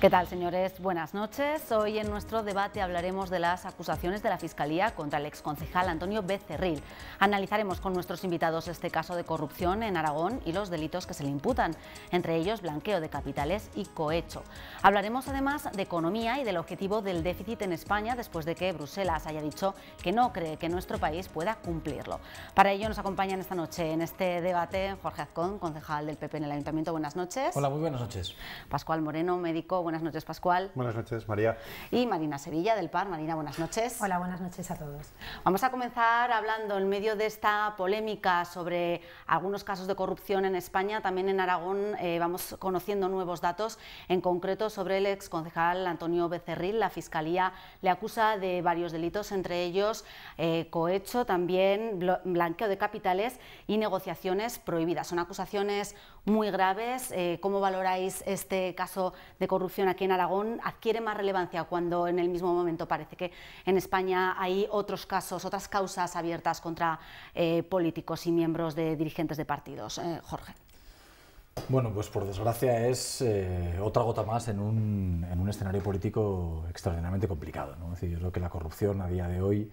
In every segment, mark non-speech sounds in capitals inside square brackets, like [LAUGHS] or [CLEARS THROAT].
¿Qué tal, señores? Buenas noches. Hoy en nuestro debate hablaremos de las acusaciones de la Fiscalía contra el exconcejal Antonio Becerril. Analizaremos con nuestros invitados este caso de corrupción en Aragón y los delitos que se le imputan, entre ellos blanqueo de capitales y cohecho. Hablaremos además de economía y del objetivo del déficit en España después de que Bruselas haya dicho que no cree que nuestro país pueda cumplirlo. Para ello nos acompañan esta noche en este debate Jorge Azcón, concejal del PP en el Ayuntamiento. Buenas noches. Hola, muy buenas noches. Pascual Moreno, médico Buenas noches, Pascual. Buenas noches, María. Y Marina Sevilla del PAR. Marina, buenas noches. Hola, buenas noches a todos. Vamos a comenzar hablando en medio de esta polémica sobre algunos casos de corrupción en España. También en Aragón eh, vamos conociendo nuevos datos, en concreto sobre el ex concejal Antonio Becerril. La Fiscalía le acusa de varios delitos, entre ellos eh, cohecho, también blanqueo de capitales y negociaciones prohibidas. Son acusaciones muy graves. Eh, ¿Cómo valoráis este caso de corrupción aquí en Aragón? ¿Adquiere más relevancia cuando en el mismo momento parece que en España hay otros casos, otras causas abiertas contra eh, políticos y miembros de dirigentes de partidos? Eh, Jorge. Bueno, pues por desgracia es otra gota más en un, escenario político extraordinariamente complicado. Es decir, yo creo que la corrupción a día de hoy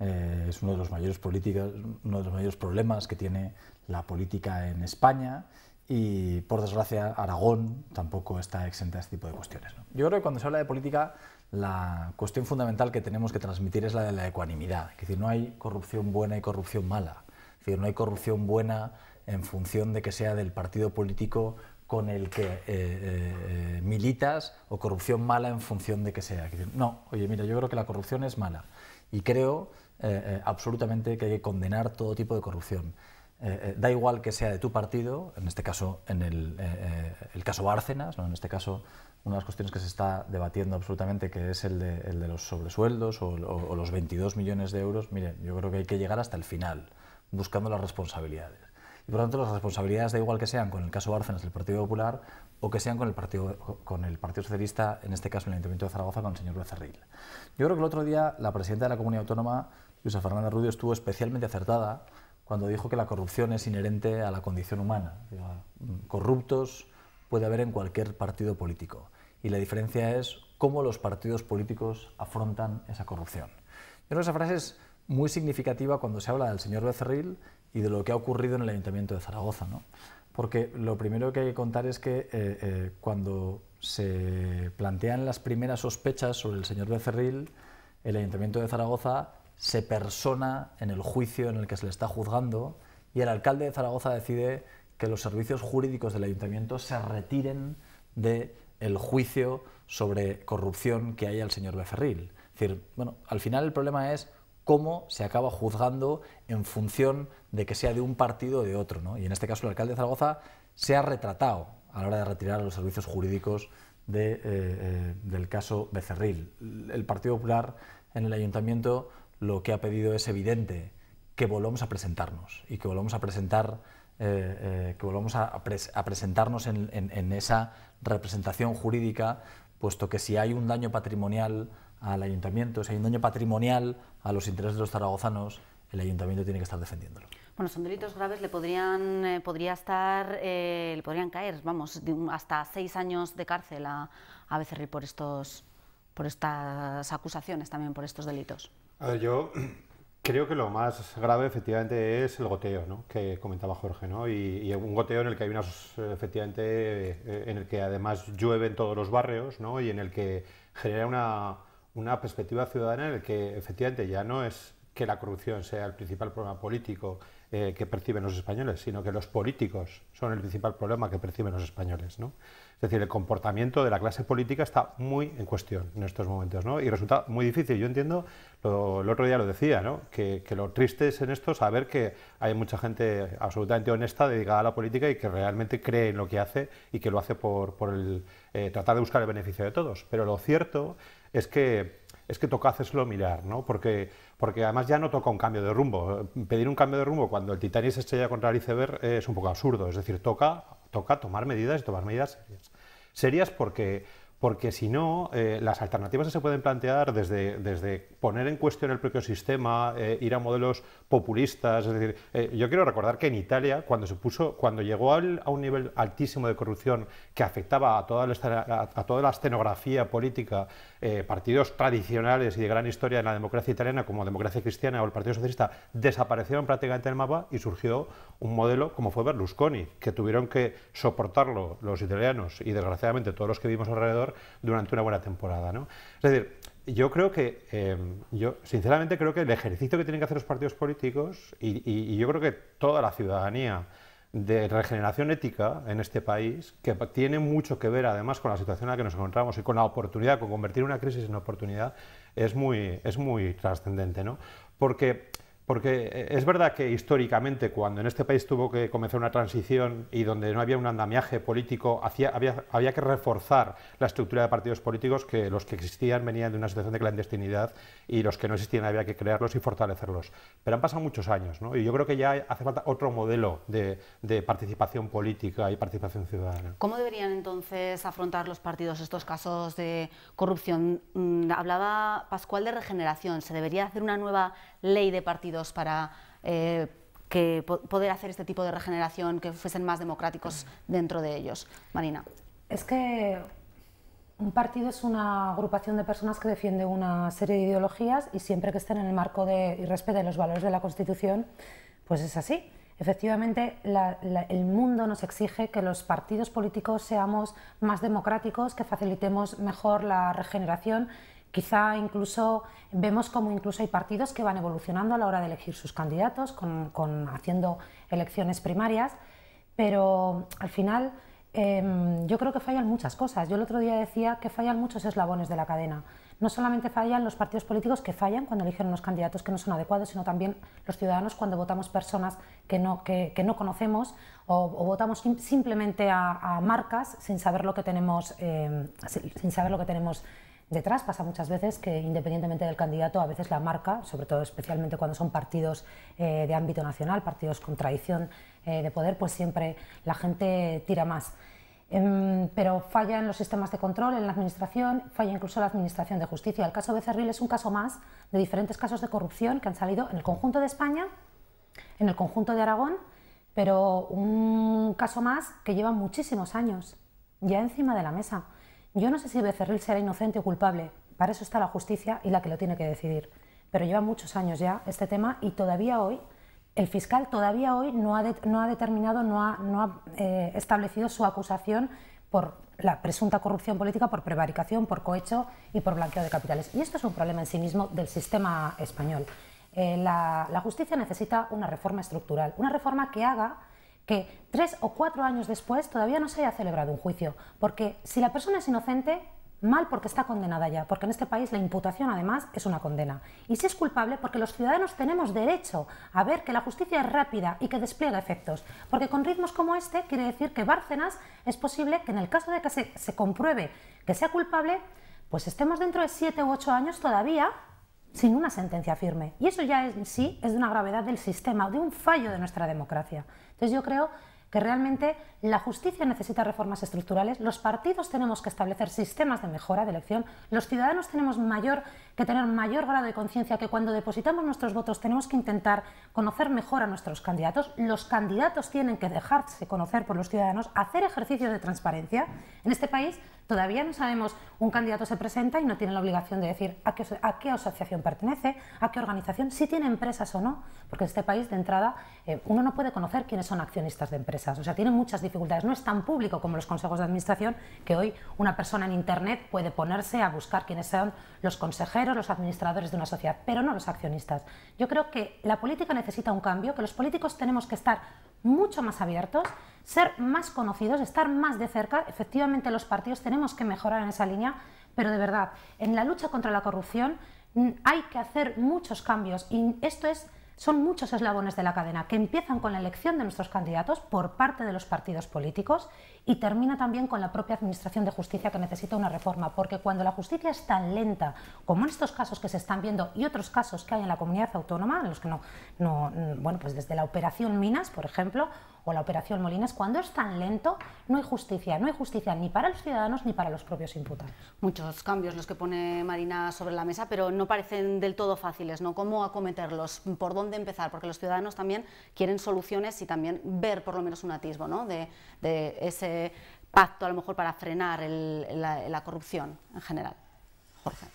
es uno de, los mayores políticas, uno de los mayores problemas que tiene la política en España y por desgracia Aragón tampoco está exenta de este tipo de cuestiones. Yo creo que cuando se habla de política la cuestión fundamental que tenemos que transmitir es la de la ecuanimidad, es decir, no hay corrupción buena y corrupción mala, es decir, no hay corrupción buena en función de que sea del partido político con el que eh, eh, eh, militas o corrupción mala en función de que sea. no, oye, mira, yo creo que la corrupción es mala y creo absolutamente que hay que condenar todo tipo de corrupción. Eh, eh, da igual que sea de tu partido, en este caso, en eh, el, caso Bárcenas, ¿no? en este caso, una de las cuestiones que se está debatiendo absolutamente, que es el de, los sobresueldos o, los 22 millones de euros, mire, yo creo que hay que llegar hasta el final, buscando las responsabilidades. Y por lo tanto, las responsabilidades, da igual que sean con el caso Bárcenas del Partido Popular o que sean con el Partido, con el partido Socialista, en este caso en el Ayuntamiento de Zaragoza, con el señor Becerril. Yo creo que el otro día la presidenta de la Comunidad Autónoma, Luisa Fernanda Rudio, estuvo especialmente acertada cuando dijo que la corrupción es inherente a la condición humana. Ah, corruptos puede haber en cualquier partido político y la diferencia es cómo los partidos políticos afrontan esa corrupción. Yo creo que esa frase es muy significativa cuando se habla del señor Becerril y de lo que ha ocurrido en el Ayuntamiento de Zaragoza, ¿no? porque lo primero que hay que contar es que eh, eh, cuando se plantean las primeras sospechas sobre el señor Becerril, el Ayuntamiento de Zaragoza se persona en el juicio en el que se le está juzgando y el alcalde de Zaragoza decide que los servicios jurídicos del ayuntamiento se retiren del el juicio sobre corrupción que hay al señor Becerril. decir, bueno, al final el problema es cómo se acaba juzgando en función de que sea de un partido o de otro. ¿no? Y en este caso el alcalde de Zaragoza se ha retratado a la hora de retirar los servicios jurídicos eh, eh, del caso Becerril. El Partido Popular en el ayuntamiento lo que ha pedido es evidente, que volvamos a presentarnos y que volvamos a presentar eh, eh, que volvamos a, presentarnos en, esa representación jurídica, puesto que si hay un daño patrimonial al ayuntamiento, si hay un daño patrimonial a los intereses de los zaragozanos, el ayuntamiento tiene que estar defendiéndolo. Bueno, son delitos graves, le podrían, eh, podría estar, le podrían caer, vamos, hasta seis años de cárcel a, Becerril por estos, por estas acusaciones, también por estos delitos yo [CLEARS THROAT] creo que lo más grave efectivamente es el goteo, Que comentaba Jorge, Y, un goteo en el que hay eh, efectivamente, eh, en el que además llueve en todos los barrios, ¿no? Y en el que genera una, una perspectiva ciudadana en el que efectivamente ya no es que la corrupción sea el principal problema político, eh, que perciben los españoles, sino que los políticos son el principal problema que perciben los españoles. ¿no? Es decir, el comportamiento de la clase política está muy en cuestión en estos momentos y resulta muy difícil. Yo entiendo, el otro día lo decía, que, lo triste es en esto saber que hay mucha gente absolutamente honesta dedicada a la política y que realmente cree en lo que hace y que lo hace por, el, eh, tratar de buscar el beneficio de todos. Pero lo cierto es que, es que toca hacerlo mirar, ¿no? porque porque además ya no toca un cambio de rumbo. Eh, pedir un cambio de rumbo cuando el Titanic se estrella contra el iceberg eh, es un poco absurdo, es decir, toca, toca tomar medidas y tomar medidas serias. Serias porque, porque si no, eh, las alternativas que se pueden plantear desde, desde poner en cuestión el propio sistema, ir a modelos populistas, es decir, yo quiero recordar que en Italia, cuando se puso, cuando llegó a un nivel altísimo de corrupción que afectaba a toda la, a, a toda la escenografía política eh, partidos tradicionales y de gran historia en la democracia italiana, como Democracia Cristiana o el Partido Socialista, desaparecieron prácticamente del mapa y surgió un modelo como fue Berlusconi, que tuvieron que soportarlo los italianos y desgraciadamente todos los que vivimos alrededor durante una buena temporada. Es decir, yo creo que, em, yo sinceramente creo que el ejercicio que tienen que hacer los partidos políticos y yo creo que toda la ciudadanía, de regeneración ética en este país, que tiene mucho que ver además con la situación en la que nos encontramos y con la oportunidad, con convertir una crisis en oportunidad, es muy, es muy trascendente, ¿no? Porque porque eh, es verdad que históricamente, cuando en este país tuvo que comenzar una transición y donde no había un andamiaje político, había, que reforzar la estructura de partidos políticos que los que existían venían de una situación de clandestinidad y los que no existían había que crearlos y fortalecerlos. Pero han pasado muchos años, ¿no? Y yo creo que ya hace falta otro modelo de, de participación política y participación ciudadana. ¿Cómo deberían entonces afrontar los partidos estos casos de corrupción? Mm, hablaba Pascual de regeneración. ¿Se debería hacer una nueva ley de partidos para eh, que poder hacer este tipo de regeneración, que fuesen más democráticos dentro de ellos. Marina. Es que un partido es una agrupación de personas que defiende una serie de ideologías y siempre que estén en el marco de, y respeten los valores de la Constitución, pues es así. Efectivamente, el mundo nos exige que los partidos políticos seamos más democráticos, que facilitemos mejor la regeneración Quizá incluso vemos como incluso hay partidos que van evolucionando a la hora de elegir sus candidatos, con, haciendo elecciones primarias, pero al final em, yo creo que fallan muchas cosas. Yo el otro día decía que fallan muchos eslabones de la cadena. No solamente fallan los partidos políticos que fallan cuando eligen unos candidatos que no son adecuados, sino también los ciudadanos cuando votamos personas que no, no conocemos o, votamos simplemente a, marcas sin saber lo que tenemos, em, sin saber lo que tenemos Detrás pasa muchas veces que independientemente del candidato, a veces la marca, sobre todo especialmente cuando son partidos eh, de ámbito nacional, partidos con tradición eh, de poder, pues siempre la gente tira más. Em, pero falla en los sistemas de control en la administración, falla incluso la administración de justicia. El caso Becerril es un caso más de diferentes casos de corrupción que han salido en el conjunto de España, en el conjunto de Aragón, pero un caso más que lleva muchísimos años ya encima de la mesa. Yo no sé si Becerril será inocente o culpable, para eso está la justicia y la que lo tiene que decidir. Pero lleva muchos años ya este tema y todavía hoy, el fiscal todavía hoy no ha, determinado, no ha, eh, establecido su acusación por la presunta corrupción política, por prevaricación, por cohecho y por blanqueo de capitales. Y esto es un problema en sí mismo del sistema español. Eh, la justicia necesita una reforma estructural, una reforma que haga que tres o cuatro años después todavía no se haya celebrado un juicio, porque si la persona es inocente, mal porque está condenada ya, porque en este país la imputación además es una condena. Y si es culpable, porque los ciudadanos tenemos derecho a ver que la justicia es rápida y que despliega efectos, porque con ritmos como este quiere decir que Bárcenas es posible que en el caso de que se, compruebe que sea culpable, pues estemos dentro de siete u ocho años todavía sin una sentencia firme. Y eso ya en sí es de una gravedad del sistema, de un fallo de nuestra democracia. Entonces yo creo que realmente la justicia necesita reformas estructurales, los partidos tenemos que establecer sistemas de mejora de elección, los ciudadanos tenemos mayor, que tener mayor grado de conciencia que cuando depositamos nuestros votos tenemos que intentar conocer mejor a nuestros candidatos, los candidatos tienen que dejarse conocer por los ciudadanos, hacer ejercicios de transparencia. En este país Todavía no sabemos, un candidato se presenta y no tiene la obligación de decir a qué, asociación pertenece, a qué organización, si tiene empresas o no, porque en este país de entrada eh, uno no puede conocer quiénes son accionistas de empresas, o sea, tiene muchas dificultades, no es tan público como los consejos de administración, que hoy una persona en Internet puede ponerse a buscar quiénes son los consejeros, los administradores de una sociedad, pero no los accionistas. Yo creo que la política necesita un cambio, que los políticos tenemos que estar mucho más abiertos, ser más conocidos, estar más de cerca. Efectivamente, los partidos tenemos que mejorar en esa línea, pero de verdad, en la lucha contra la corrupción mm, hay que hacer muchos cambios y esto es son muchos eslabones de la cadena que empiezan con la elección de nuestros candidatos por parte de los partidos políticos y termina también con la propia Administración de Justicia que necesita una reforma, porque cuando la justicia es tan lenta, como en estos casos que se están viendo y otros casos que hay en la comunidad autónoma, en los que no, no mm, bueno, pues desde la operación Minas, por ejemplo, o la operación Molinas, cuando es tan lento, no hay justicia, no hay justicia ni para los ciudadanos ni para los propios imputados. Muchos cambios los que pone Marina sobre la mesa, pero no parecen del todo fáciles, ¿no? ¿Cómo acometerlos? ¿Por dónde empezar? Porque los ciudadanos también quieren soluciones y también ver por lo menos un atisbo ¿no? de ese pacto a lo mejor para frenar la, corrupción en general? Jorge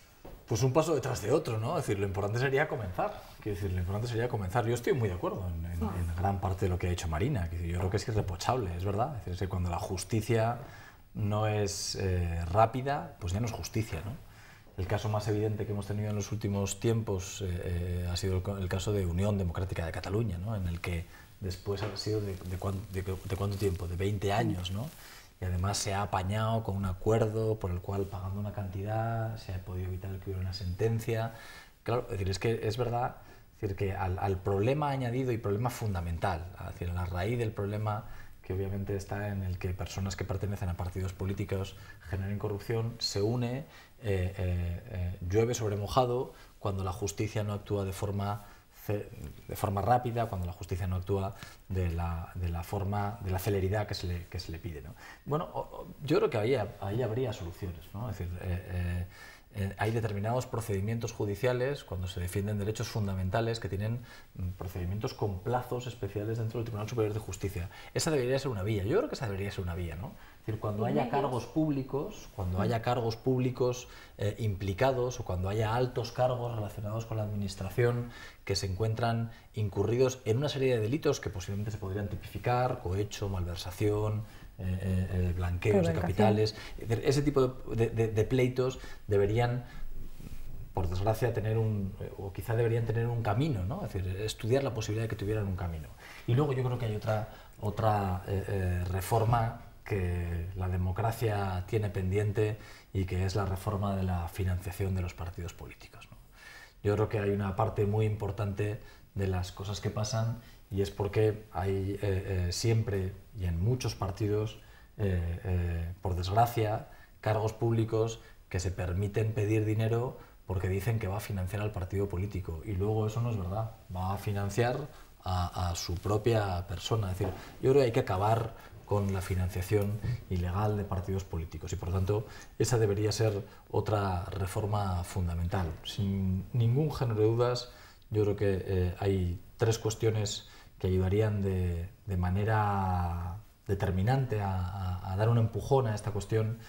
pues un paso detrás de otro, ¿no? Es decir, lo importante sería comenzar. Quiero decir, lo importante sería comenzar. Yo estoy muy de acuerdo en, gran parte de lo que ha hecho Marina. Que yo creo que es irreprochable, es verdad. Es decir, es que cuando la justicia no es eh, rápida, pues ya no es justicia, ¿no? El caso más evidente que hemos tenido en los últimos tiempos eh, eh, ha sido el, caso de Unión Democrática de Cataluña, ¿no? En el que después ha sido de, cuánto tiempo, de 20 años, ¿no? Y además se ha apañado con un acuerdo por el cual pagando una cantidad se ha podido evitar que hubiera una sentencia. Claro, es decir, que es verdad decir, que al, problema añadido y problema fundamental, es decir, la raíz del problema que obviamente está en el que personas que pertenecen a partidos políticos generen corrupción, se une, eh, eh, eh, llueve sobre mojado cuando la justicia no actúa de forma de forma rápida, cuando la justicia no actúa de la, de forma, de la celeridad que se le, que pide. Bueno, yo creo que ahí, ahí habría soluciones. ¿no? decir, eh, eh, eh, hay determinados procedimientos judiciales, cuando se defienden derechos fundamentales, que tienen mm, procedimientos con plazos especiales dentro del Tribunal Superior de Justicia. Esa debería ser una vía. Yo creo que esa debería ser una vía. ¿no? Es decir, cuando mm. haya cargos públicos, cuando haya cargos públicos implicados o cuando haya altos cargos relacionados con la administración que se encuentran incurridos en una serie de delitos que posiblemente se podrían tipificar, cohecho, malversación, eh, eh, eh, blanqueos de capitales, ese tipo de, pleitos deberían por desgracia, tener un, o quizá deberían tener un camino, ¿no? Es decir, estudiar la posibilidad de que tuvieran un camino. Y luego yo creo que hay otra, otra reforma que la democracia tiene pendiente y que es la reforma de la financiación de los partidos políticos. Yo creo que hay una parte muy importante de las cosas que pasan y es porque hay eh, eh, siempre y en muchos partidos, eh, por desgracia, cargos públicos que se permiten pedir dinero porque dicen que va a financiar al partido político y luego eso no es verdad, va a financiar a, a su propia persona. Es decir, yo creo que hay que acabar con la financiación ilegal de partidos políticos y por lo tanto esa debería ser otra reforma fundamental. Sin ningún género de dudas, yo creo que eh, hay tres cuestiones que ayudarían de, manera determinante a dar un empujón a esta cuestión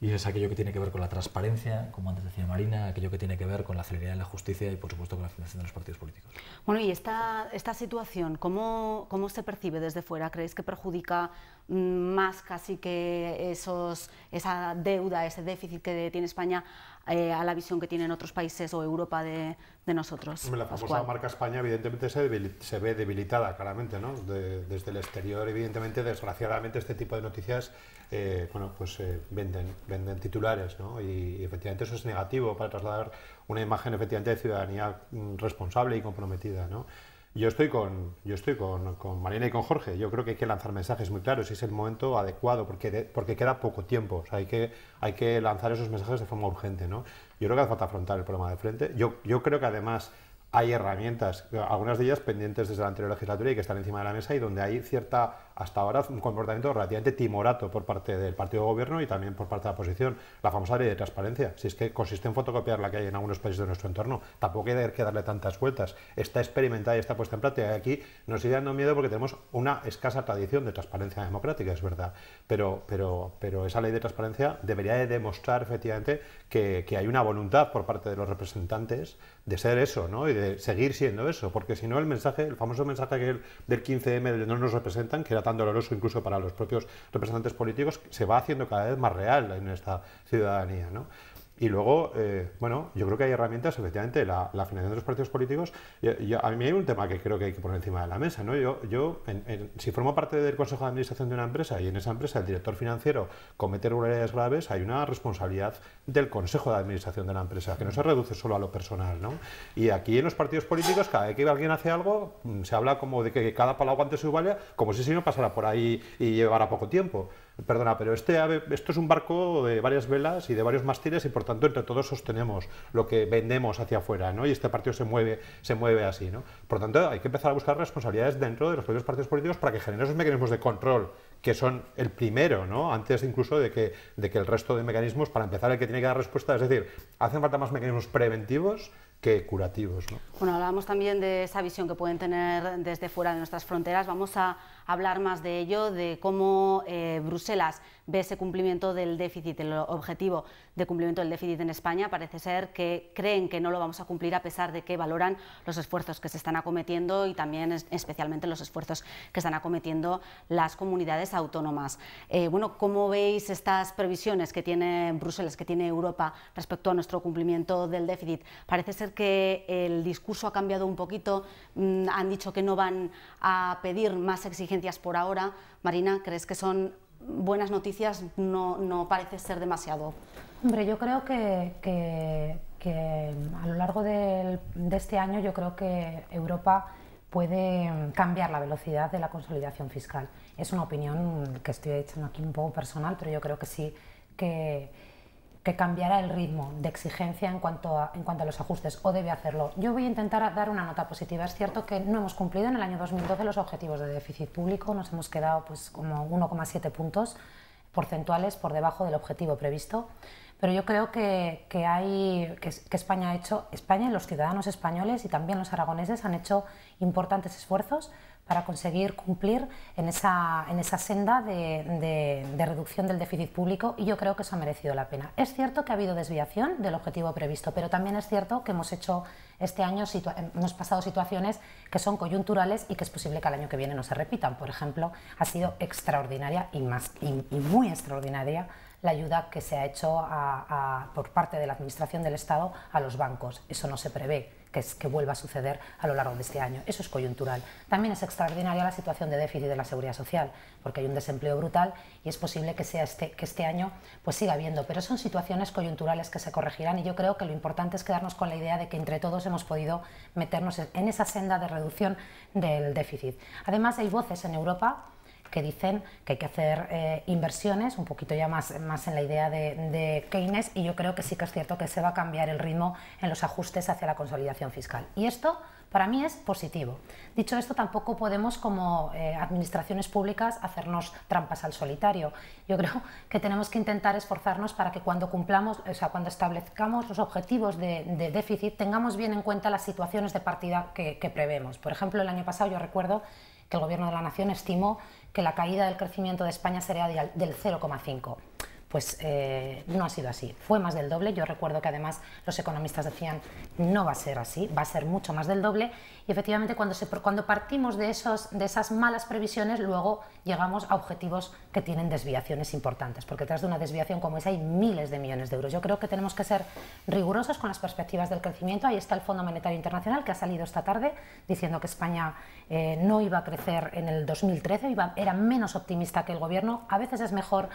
y es aquello que tiene que ver con la transparencia, como antes decía Marina, aquello que tiene que ver con la celeridad de la justicia y, por supuesto, con la financiación de los partidos políticos. Bueno, y esta, esta situación, ¿cómo, se percibe desde fuera? ¿Creéis que perjudica mm, más casi que esos, esa deuda, ese déficit que tiene España eh, a la visión que tienen otros países o Europa de, nosotros. La famosa marca España evidentemente se, ve debilitada claramente, ¿no? desde el exterior, evidentemente, desgraciadamente, este tipo de noticias eh, bueno, pues, eh, venden, titulares ¿no? y, y, efectivamente eso es negativo para trasladar una imagen efectivamente de ciudadanía mm, responsable y comprometida. ¿no? Yo estoy con, yo estoy con, Marina y con Jorge. Yo creo que hay que lanzar mensajes muy claros y es el momento adecuado porque, porque queda poco tiempo. hay, que, hay que lanzar esos mensajes de forma urgente. ¿no? Yo creo que hace falta afrontar el problema de frente. Yo, yo creo que además hay herramientas, algunas de ellas pendientes desde la anterior legislatura y que están encima de la mesa y donde hay cierta hasta ahora un comportamiento relativamente timorato por parte del partido de gobierno y también por parte de la oposición. La famosa ley de transparencia, si es que consiste en fotocopiar la que hay en algunos países de nuestro entorno, tampoco hay que darle tantas vueltas. Está experimentada y está puesta en práctica. Aquí nos sigue dando miedo porque tenemos una escasa tradición de transparencia democrática, es verdad. Pero, pero, pero esa ley de transparencia debería de demostrar efectivamente que, que hay una voluntad por parte de los representantes de ser eso, ¿no? Y de seguir siendo eso, porque si no el mensaje, el famoso mensaje del 15M de no nos representan, que era tan doloroso incluso para los propios representantes políticos, se va haciendo cada vez más real en esta ciudadanía. ¿no? Y luego, eh, bueno, yo creo que hay herramientas, efectivamente, la, financiación de los partidos políticos. a mí hay un tema que creo que hay que poner encima de la mesa, ¿no? Yo, yo si formo parte del Consejo de Administración de una empresa y en esa empresa el director financiero comete irregularidades graves, hay una responsabilidad del Consejo de Administración de la empresa, que no se reduce solo a lo personal, ¿no? Y aquí en los partidos políticos, cada vez que alguien hace algo, mm, se habla como de que cada palabra antes su igual como si si no pasara por ahí y llevara poco tiempo. Perdona, pero este esto es un barco de varias velas y de varios mástiles y por tanto entre todos sostenemos lo que vendemos hacia afuera, ¿no? Y este partido se mueve, se mueve así, ¿no? Por tanto, hay que empezar a buscar responsabilidades dentro de los propios partidos políticos para que generen esos mecanismos de control que son el primero, ¿no? Antes incluso de que, de que el resto de mecanismos, para empezar, el que tiene que dar respuesta, es decir, hacen falta más mecanismos preventivos que curativos. Bueno, hablábamos también de esa visión que pueden tener desde fuera de nuestras fronteras. Vamos a hablar más de ello, de cómo eh, Bruselas ve ese cumplimiento del déficit, el objetivo de cumplimiento del déficit en España. Parece ser que creen que no lo vamos a cumplir a pesar de que valoran los esfuerzos que se están acometiendo y también especialmente los esfuerzos que están acometiendo las comunidades autónomas. Eh, bueno, ¿cómo veis estas previsiones que tiene Bruselas, que tiene Europa respecto a nuestro cumplimiento del déficit? Parece ser que el discurso ha cambiado un poquito, mm, han dicho que no van a pedir más exigencias por ahora. Marina, ¿crees que son buenas noticias? No, no parece ser demasiado. Hombre, yo creo que, que, a lo largo de, de este año yo creo que Europa puede cambiar la velocidad de la consolidación fiscal. Es una opinión que estoy echando aquí un poco personal, pero yo creo que sí que que cambiará el ritmo de exigencia en cuanto, a, en cuanto a los ajustes, o debe hacerlo. Yo voy a intentar dar una nota positiva. Es cierto que no hemos cumplido en el año 2012 los objetivos de déficit público, nos hemos quedado pues, como 1,7 puntos porcentuales por debajo del objetivo previsto, pero yo creo que, que, hay, que, que España ha hecho, España y los ciudadanos españoles y también los aragoneses han hecho importantes esfuerzos para conseguir cumplir en esa, senda de, reducción del déficit público y yo creo que eso ha merecido la pena. Es cierto que ha habido desviación del objetivo previsto, pero también es cierto que hemos hecho este año, hemos pasado situaciones que son coyunturales y que es posible que al año que viene no se repitan. Por ejemplo, ha sido extraordinaria y, más, muy extraordinaria la ayuda que se ha hecho por parte de la Administración del Estado a los bancos. Eso no se prevé que, vuelva a suceder a lo largo de este año. Eso es coyuntural. También es extraordinaria la situación de déficit de la seguridad social, porque hay un desempleo brutal y es posible que, sea este, que este año pues siga habiendo, pero son situaciones coyunturales que se corregirán y yo creo que lo importante es quedarnos con la idea de que entre todos hemos podido meternos en esa senda de reducción del déficit. Además, hay voces en Europa que dicen que hay que hacer eh, inversiones, un poquito ya más, más en la idea de, Keynes, y yo creo que sí que es cierto que se va a cambiar el ritmo en los ajustes hacia la consolidación fiscal. Y esto para mí es positivo. Dicho esto, tampoco podemos como eh, administraciones públicas hacernos trampas al solitario. Yo creo que tenemos que intentar esforzarnos para que cuando cumplamos, o sea, cuando establezcamos los objetivos de, déficit, tengamos bien en cuenta las situaciones de partida que, que prevemos. Por ejemplo, el año pasado yo recuerdo que el Gobierno de la Nación estimó que la caída del crecimiento de España sería del 0,5 pues eh, no ha sido así. Fue más del doble. Yo recuerdo que además los economistas decían no va a ser así, va a ser mucho más del doble. Y efectivamente cuando, se, cuando partimos de, esos, de esas malas previsiones, luego llegamos a objetivos que tienen desviaciones importantes, porque tras de una desviación como esa hay miles de millones de euros. Yo creo que tenemos que ser rigurosos con las perspectivas del crecimiento. Ahí está el Fondo Monetario Internacional que ha salido esta tarde diciendo que España eh, no iba a crecer en el 2013, era menos optimista que el gobierno. A veces es mejor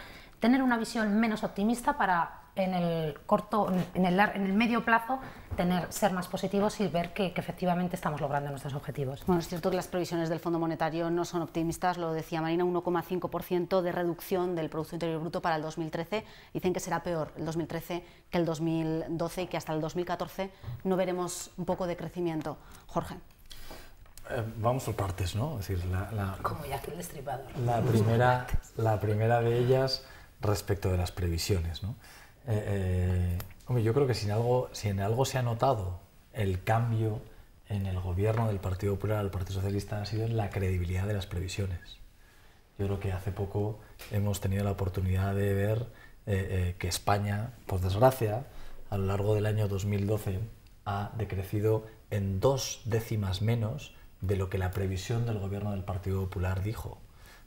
tener una visión menos optimista para en el corto, en el, en medio plazo, tener, ser más positivos y ver que, efectivamente estamos logrando nuestros objetivos. Bueno, es cierto que las previsiones del Fondo Monetario no son optimistas, lo decía Marina, 1,5% de reducción del Producto Interior Bruto para el 2013. Dicen que será peor el 2013 que el 2012 y que hasta el 2014 no veremos un poco de crecimiento. Jorge. Eh, vamos por partes, ¿no? Es decir, la, Como ya que el La primera, la primera de ellas respecto de las previsiones. Eh, eh, yo creo que si en, algo, se ha notado el cambio en el gobierno del Partido Popular al Partido Socialista ha sido en la credibilidad de las previsiones. Yo creo que hace poco hemos tenido la oportunidad de ver eh, que España, por desgracia, a lo largo del año 2012 ha decrecido en dos décimas menos de lo que la previsión del gobierno del Partido Popular dijo.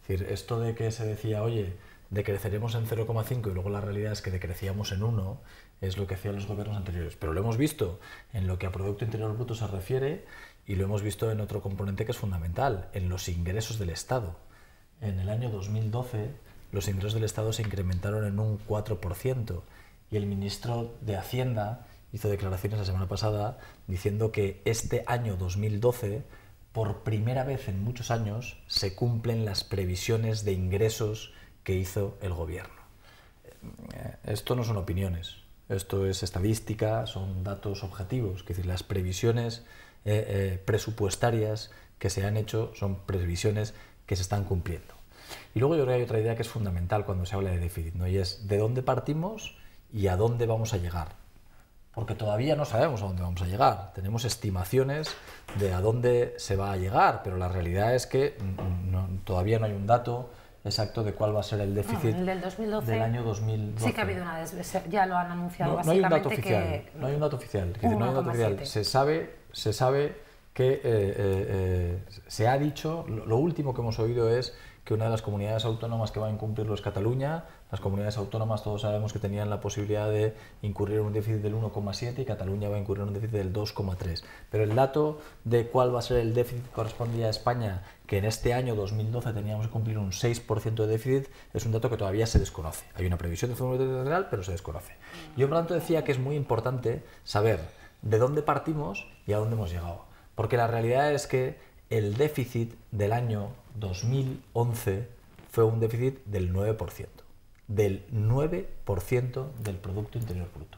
decir, esto de que se decía, oye, decreceremos en 0,5 y luego la realidad es que decrecíamos en 1, es lo que hacían los gobiernos anteriores. Pero lo hemos visto en lo que a Producto Interior Bruto se refiere y lo hemos visto en otro componente que es fundamental, en los ingresos del Estado. En el año 2012 los ingresos del Estado se incrementaron en un 4% y el ministro de Hacienda hizo declaraciones la semana pasada diciendo que este año 2012 por primera vez en muchos años se cumplen las previsiones de ingresos que hizo el gobierno. Eh, esto no son opiniones, esto es estadística, son datos objetivos, es decir, las previsiones eh, eh, presupuestarias que se han hecho son previsiones que se están cumpliendo. Y luego yo creo que hay otra idea que es fundamental cuando se habla de déficit, ¿no? y es de dónde partimos y a dónde vamos a llegar. Porque todavía no sabemos a dónde vamos a llegar. Tenemos estimaciones de a dónde se va a llegar, pero la realidad es que mm, mm, todavía no hay un dato exacto de cuál va a ser el déficit del, 2012, del, año 2012. Sí que ha habido una ya lo han anunciado bastante. no hay un dato oficial, No hay un dato oficial, no hay dato oficial. Se sabe, se sabe que eh, eh, eh, se ha dicho, lo último que hemos oído es que una de las comunidades autónomas que va a incumplirlo es Cataluña, las comunidades autónomas todos sabemos que tenían la posibilidad de incurrir en un déficit del 1,7 y Cataluña va a incurrir en un déficit del 2,3. Pero el dato de cuál va a ser el déficit que correspondía a España, que en este año 2012 teníamos que cumplir un 6% de déficit, es un dato que todavía se desconoce. Hay una previsión de Fondo general, pero se desconoce. Yo, por lo tanto, decía que es muy importante saber de dónde partimos y a dónde hemos llegado. Porque la realidad es que el déficit del año 2011 fue un déficit del 9% del 9% del Producto Interior Bruto.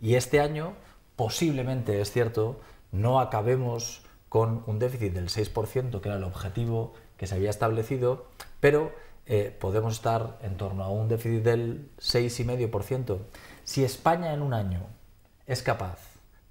Y este año, posiblemente, es cierto, no acabemos con un déficit del 6%, que era el objetivo que se había establecido, pero eh, podemos estar en torno a un déficit del 6,5%. Si España en un año es capaz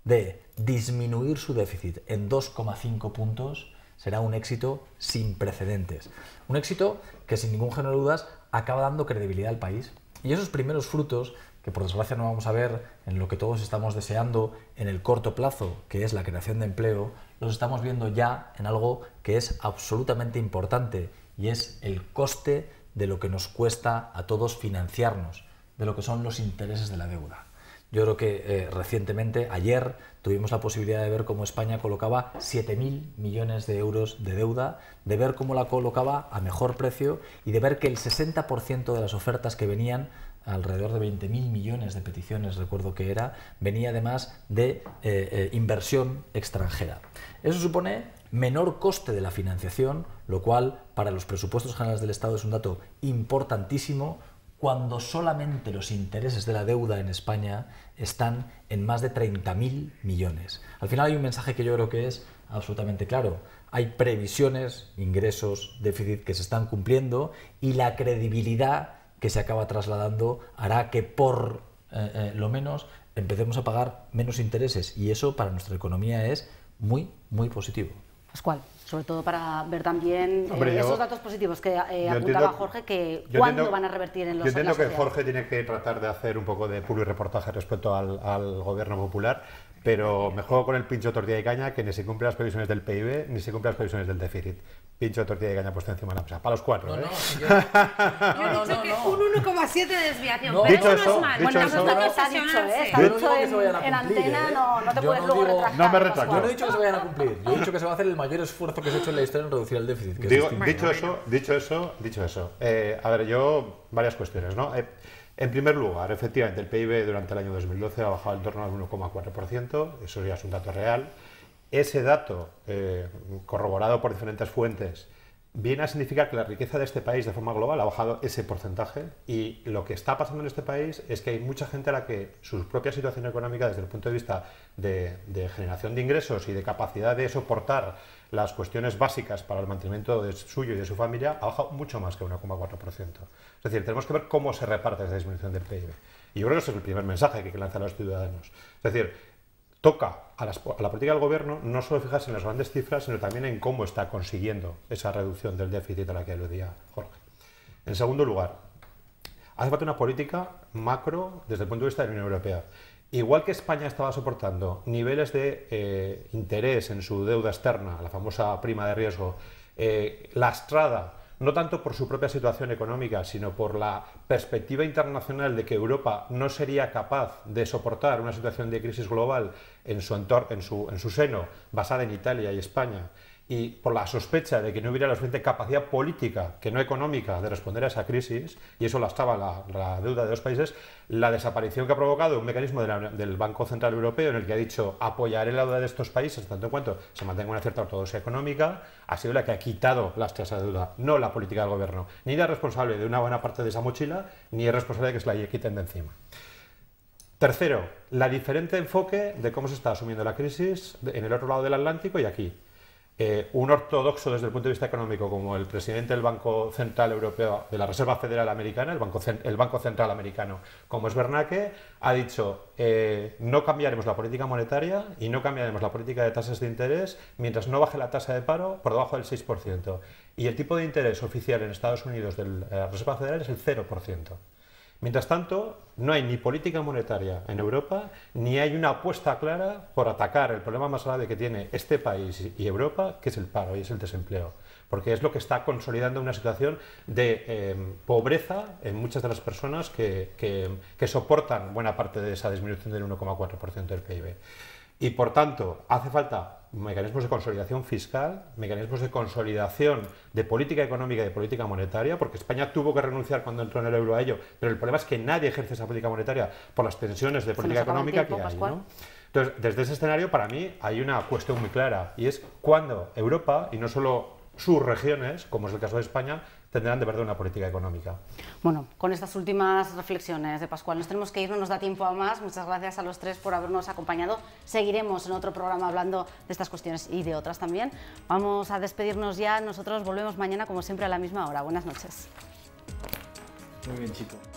de disminuir su déficit en 2,5 puntos, será un éxito sin precedentes. Un éxito que sin ningún género de dudas acaba dando credibilidad al país. Y esos primeros frutos, que por desgracia no vamos a ver en lo que todos estamos deseando en el corto plazo, que es la creación de empleo, los estamos viendo ya en algo que es absolutamente importante y es el coste de lo que nos cuesta a todos financiarnos, de lo que son los intereses de la deuda. Yo creo que eh, recientemente, ayer, tuvimos la posibilidad de ver cómo España colocaba 7.000 millones de euros de deuda, de ver cómo la colocaba a mejor precio y de ver que el 60% de las ofertas que venían alrededor de 20.000 millones de peticiones, recuerdo que era, venía además de eh, eh, inversión extranjera. Eso supone menor coste de la financiación, lo cual para los presupuestos generales del Estado es un dato importantísimo, cuando solamente los intereses de la deuda en España están en más de 30.000 millones. Al final hay un mensaje que yo creo que es absolutamente claro. Hay previsiones, ingresos, déficit que se están cumpliendo y la credibilidad que se acaba trasladando hará que por eh, eh, lo menos empecemos a pagar menos intereses y eso para nuestra economía es muy, muy positivo. Pascual sobre todo para ver también eh, esos datos positivos que eh, apuntaba Jorge, que cuándo van a revertir en los Yo entiendo que Jorge tiene que tratar de hacer un poco de y reportaje respecto al, al, gobierno popular, pero me juego con el pincho tortilla y caña que ni se cumple las previsiones del PIB ni se cumple las previsiones del déficit. Pincho tortilla y caña puesto encima de la mesa. Para los cuatro, no, ¿eh? No, [LAUGHS] yo, he dicho no, que un 1,7 de desviación, pero dicho eso, no es mal. Dicho eso, dicho, ¿eh? dicho en, antena, no, no te yo puedes luego digo, retractar. No me retracto. Yo no he dicho que se vayan a cumplir. Yo he dicho que se va a hacer el mayor esfuerzo que se ha hecho en la historia en reducir el déficit. Que digo, este. dicho, eso, dicho eso, dicho eso, eh, a ver, yo varias cuestiones, ¿no? Eh, en primer lugar, efectivamente, el PIB durante el año 2012 ha bajado en torno al 1,4%, eso ya es un dato real. Ese dato, eh, corroborado por diferentes fuentes, viene a significar que la riqueza de este país de forma global ha bajado ese porcentaje y lo que está pasando en este país es que hay mucha gente a la que su propia situación económica desde el punto de vista de generación de ingresos y de capacidad de soportar las cuestiones básicas para el mantenimiento de suyo y de su familia ha bajado mucho más que 1,4%. Es decir, tenemos que ver cómo se reparte esa disminución del PIB. Y yo creo que ese es el primer mensaje que hay que lanzar a los ciudadanos. Es decir, toca a, a, la política del gobierno no solo fijarse en las grandes cifras, sino también en cómo está consiguiendo esa reducción del déficit a la que aludía Jorge. En segundo lugar, hace falta una política macro desde el punto de vista de la Unión Europea. Igual que España estaba soportando niveles de eh, interés en su deuda externa, la famosa prima de riesgo, eh, lastrada, no tanto por su propia situación económica, sino por la perspectiva internacional de que Europa no sería capaz de soportar una situación de crisis global en su, en su, en su seno, basada en Italia y España, y por la sospecha de que no hubiera la suficiente capacidad política, que no económica, de responder a esa crisis, y eso lastaba la, la deuda de los países, la desaparición que ha provocado un mecanismo del Banco Central Europeo en el que ha dicho apoyar la deuda de estos países tanto en cuanto se mantenga una cierta ortodoxia económica, ha sido la que ha quitado las tasas de deuda, no la política del gobierno. Ni la responsable de una buena parte de esa mochila, ni es responsable de que se la quiten de encima. Tercero, la diferente enfoque de cómo se está asumiendo la crisis en el otro lado del Atlántico y aquí. Eh, un ortodoxo desde el punto de vista económico como el presidente del Banco Central Europeo, de la Reserva Federal Americana, el Banco, Central Americano, como es Bernanke, ha dicho eh, no cambiaremos la política monetaria y no cambiaremos la política de tasas de interés mientras no baje la tasa de paro por debajo del 6%. Y el tipo de interés oficial en Estados Unidos de la eh, Reserva Federal es el 0%. Mientras tanto, no hay ni política monetaria en Europa, ni hay una apuesta clara por atacar el problema más grave que tiene este país y Europa, que es el paro y es el desempleo. Porque es lo que está consolidando una situación de em, pobreza en muchas de las personas que soportan buena parte de esa disminución del 1,4% del PIB. Y por tanto, hace falta mecanismos de consolidación fiscal, mecanismos de consolidación de política económica y de política monetaria, porque España tuvo que renunciar cuando entró en el euro a ello, pero el problema es que nadie ejerce esa política monetaria por las tensiones de política económica que hay. Entonces, desde ese escenario, para mí, hay una cuestión muy clara, y es cuándo Europa, y no solo sus regiones, como es el caso de España, tendrán de verdad una política económica. Bueno, con estas últimas reflexiones de Pascual, nos tenemos que ir, no nos da tiempo a más. Muchas gracias a los tres por habernos acompañado. Seguiremos en otro programa hablando de estas cuestiones y de otras también. Vamos a despedirnos ya. Nosotros volvemos mañana, como siempre, a la misma hora. Buenas noches. Muy bien, chicos.